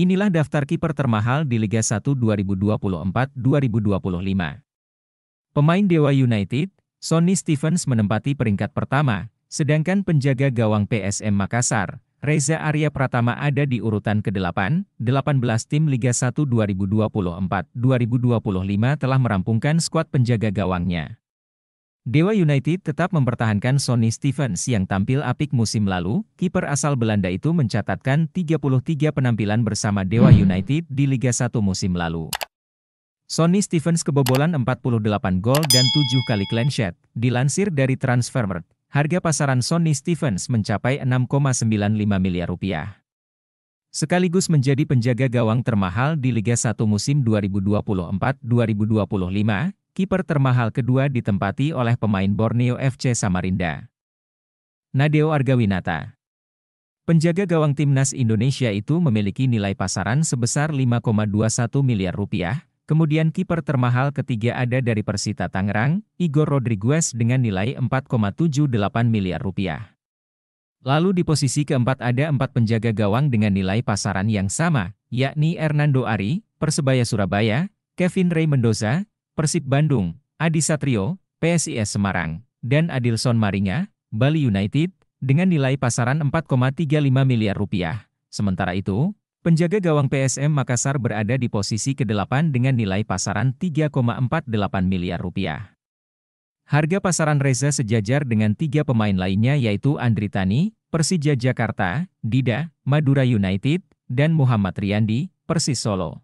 Inilah daftar kiper termahal di Liga 1 2024-2025. Pemain Dewa United, Sonny Stevens menempati peringkat pertama, sedangkan penjaga gawang PSM Makassar, Reza Arya Pratama ada di urutan ke-8, 18 tim Liga 1 2024-2025 telah merampungkan skuad penjaga gawangnya. Dewa United tetap mempertahankan Sonny Stevens yang tampil apik musim lalu. Kiper asal Belanda itu mencatatkan 33 penampilan bersama Dewa hmm. United di Liga 1 musim lalu. Sonny Stevens kebobolan 48 gol dan 7 kali clean sheet. Dilansir dari Transfermarkt, harga pasaran Sonny Stevens mencapai 6,95 miliar rupiah. Sekaligus menjadi penjaga gawang termahal di Liga 1 musim 2024-2025, kiper termahal kedua ditempati oleh pemain Borneo FC Samarinda. Nadeo Argawinata Penjaga gawang timnas Indonesia itu memiliki nilai pasaran sebesar 5,21 miliar rupiah, kemudian kiper termahal ketiga ada dari Persita Tangerang, Igor Rodriguez dengan nilai 4,78 miliar rupiah. Lalu di posisi keempat ada empat penjaga gawang dengan nilai pasaran yang sama, yakni Hernando Ari, Persebaya Surabaya, Kevin Ray Mendoza, Persib Bandung, Adi Satrio, PSIS Semarang, dan Adilson Maringa, Bali United, dengan nilai pasaran 4,35 miliar rupiah. Sementara itu, penjaga gawang PSM Makassar berada di posisi ke-8 dengan nilai pasaran 3,48 miliar rupiah. Harga pasaran Reza sejajar dengan tiga pemain lainnya yaitu Andri Tani, Persija Jakarta, Dida, Madura United, dan Muhammad Riyandi, Persis Solo.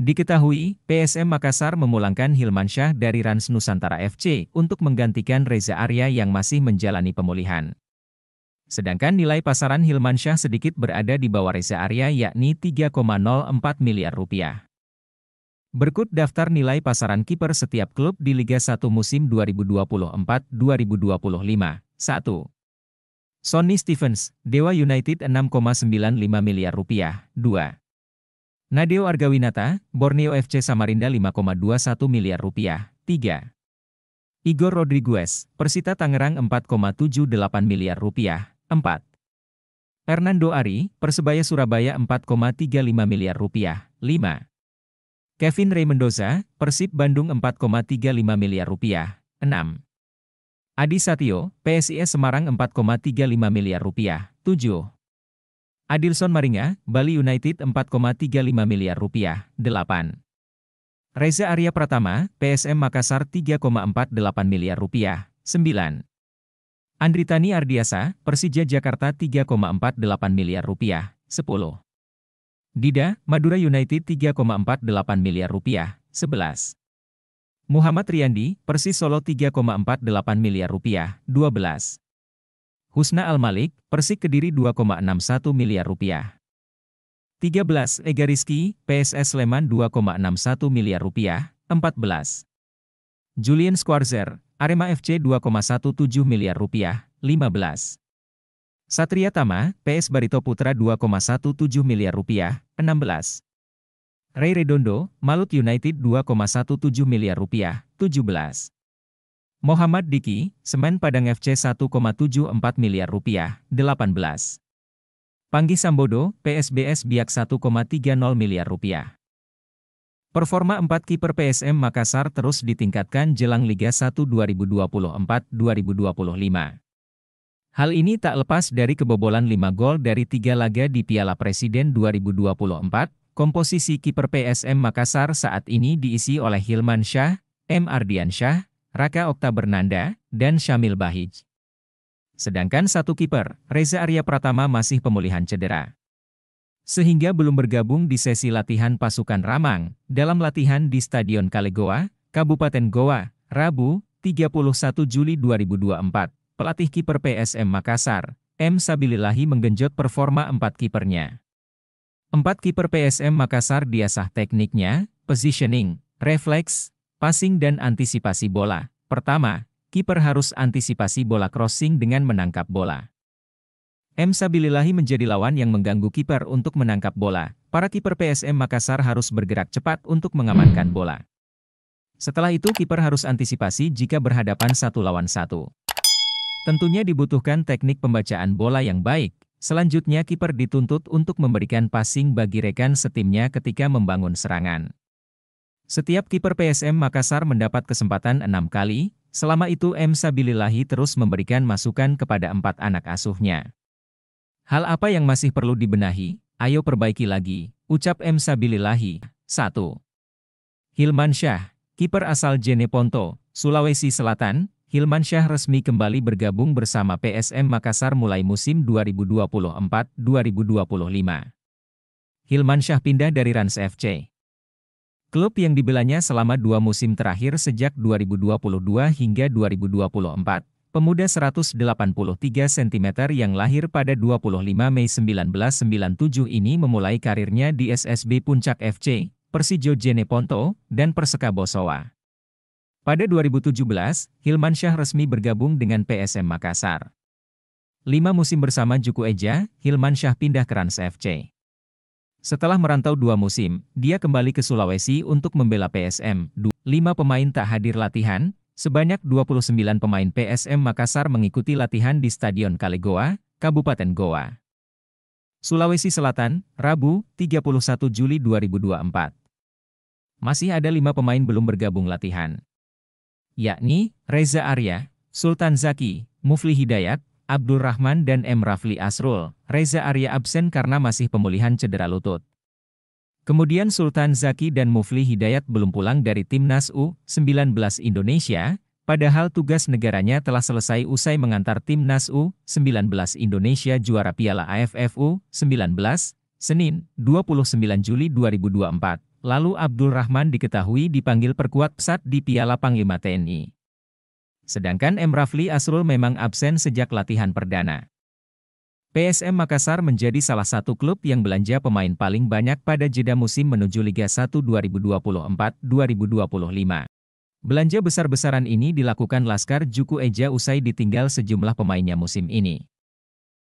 Diketahui, PSM Makassar memulangkan Hilman Syah dari Rans Nusantara FC untuk menggantikan Reza Arya yang masih menjalani pemulihan. Sedangkan nilai pasaran Hilman Syah sedikit berada di bawah Reza Arya yakni 3,04 miliar rupiah. Berikut daftar nilai pasaran kiper setiap klub di Liga 1 musim 2024-2025. 1. Sonny Stevens, Dewa United 6,95 miliar rupiah. 2. Nadeo Argawinata, Borneo FC Samarinda 5,21 miliar rupiah. 3. Igor Rodriguez, Persita Tangerang 4,78 miliar rupiah. 4. Hernando Ari, Persebaya Surabaya 4,35 miliar rupiah. 5. Kevin Ray Mendoza, Persib Bandung 4,35 miliar rupiah. 6. Adi Satio, PSIS Semarang 4,35 miliar rupiah. 7. Adilson Maringa, Bali United 4,35 miliar rupiah, 8. Reza Arya Pratama, PSM Makassar 3,48 miliar rupiah, 9. Andritani Ardiasa, Persija Jakarta 3,48 miliar rupiah, 10. Dida, Madura United 3,48 miliar rupiah, 11. Muhammad Riyandi, Persis Solo 3,48 miliar rupiah, 12. Husna Al-Malik, Persik Kediri 2,61 miliar rupiah. 13. Ega Rizki, PSS Sleman 2,61 miliar rupiah. 14. Julian Squarzer, Arema FC 2,17 miliar rupiah. 15. Satria Tama, PS Barito Putra 2,17 miliar rupiah. 16. Ray Redondo, Malut United 2,17 miliar rupiah. 17. Muhammad Diki, Semen Padang FC 1,74 miliar rupiah, 18. Panggi Sambodo, PSBS Biak 1,30 miliar rupiah. Performa 4 kiper PSM Makassar terus ditingkatkan jelang Liga 1 2024-2025. Hal ini tak lepas dari kebobolan 5 gol dari 3 laga di Piala Presiden 2024. Komposisi kiper PSM Makassar saat ini diisi oleh Hilman Syah, M. Ardiansyah, Raka Okta Bernanda, dan Syamil Bahij. Sedangkan satu kiper, Reza Arya Pratama masih pemulihan cedera. Sehingga belum bergabung di sesi latihan pasukan Ramang dalam latihan di Stadion Kalegoa, Kabupaten Goa, Rabu, 31 Juli 2024. Pelatih kiper PSM Makassar, M. Sabilillahi menggenjot performa empat kipernya. Empat kiper PSM Makassar diasah tekniknya, positioning, refleks, Passing dan antisipasi bola. Pertama, kiper harus antisipasi bola crossing dengan menangkap bola. M. Sabilillahi menjadi lawan yang mengganggu kiper untuk menangkap bola. Para kiper PSM Makassar harus bergerak cepat untuk mengamankan bola. Setelah itu kiper harus antisipasi jika berhadapan satu lawan satu. Tentunya dibutuhkan teknik pembacaan bola yang baik. Selanjutnya kiper dituntut untuk memberikan passing bagi rekan setimnya ketika membangun serangan. Setiap kiper PSM Makassar mendapat kesempatan enam kali, selama itu M. Sabilillahi terus memberikan masukan kepada empat anak asuhnya. Hal apa yang masih perlu dibenahi? Ayo perbaiki lagi, ucap M. Sabilillahi. 1. Hilman Syah, kiper asal Jeneponto, Sulawesi Selatan, Hilman Syah resmi kembali bergabung bersama PSM Makassar mulai musim 2024-2025. Hilman Syah pindah dari Rans FC. Klub yang dibelanya selama dua musim terakhir sejak 2022 hingga 2024, pemuda 183 cm yang lahir pada 25 Mei 1997 ini memulai karirnya di SSB Puncak FC, Persijo Jeneponto, dan Perseka Bosowa. Pada 2017, Hilmansyah resmi bergabung dengan PSM Makassar. Lima musim bersama Juku Eja, Hilmansyah pindah ke Rans FC. Setelah merantau dua musim, dia kembali ke Sulawesi untuk membela PSM. Lima pemain tak hadir latihan, sebanyak 29 pemain PSM Makassar mengikuti latihan di Stadion Kalegoa, Kabupaten Goa. Sulawesi Selatan, Rabu, 31 Juli 2024. Masih ada lima pemain belum bergabung latihan. Yakni, Reza Arya, Sultan Zaki, Mufli Hidayat, Abdul Rahman dan M. Rafli Asrul, Reza Arya absen karena masih pemulihan cedera lutut. Kemudian Sultan Zaki dan Mufli Hidayat belum pulang dari Timnas U-19 Indonesia, padahal tugas negaranya telah selesai usai mengantar Timnas U-19 Indonesia juara Piala AFF U-19, Senin, 29 Juli 2024. Lalu Abdul Rahman diketahui dipanggil perkuat pesat di Piala Panglima TNI. Sedangkan M. Rafli Asrul memang absen sejak latihan perdana. PSM Makassar menjadi salah satu klub yang belanja pemain paling banyak pada jeda musim menuju Liga 1 2024-2025. Belanja besar-besaran ini dilakukan Laskar Juku Eja usai ditinggal sejumlah pemainnya musim ini.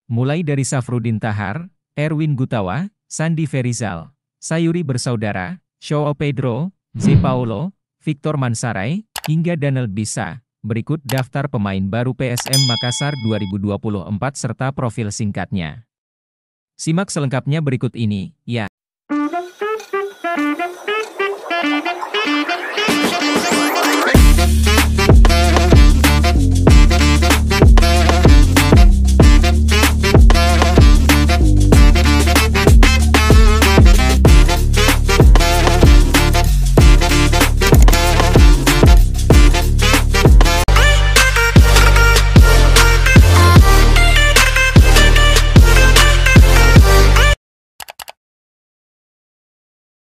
Mulai dari Safrudin Tahar, Erwin Gutawa, Sandi Ferizal, Sayuri Bersaudara, Shawo Pedro, Z. Paulo, Victor Mansarai, hingga Daniel Bisa, Berikut daftar pemain baru PSM Makassar 2024 serta profil singkatnya. Simak selengkapnya berikut ini, ya.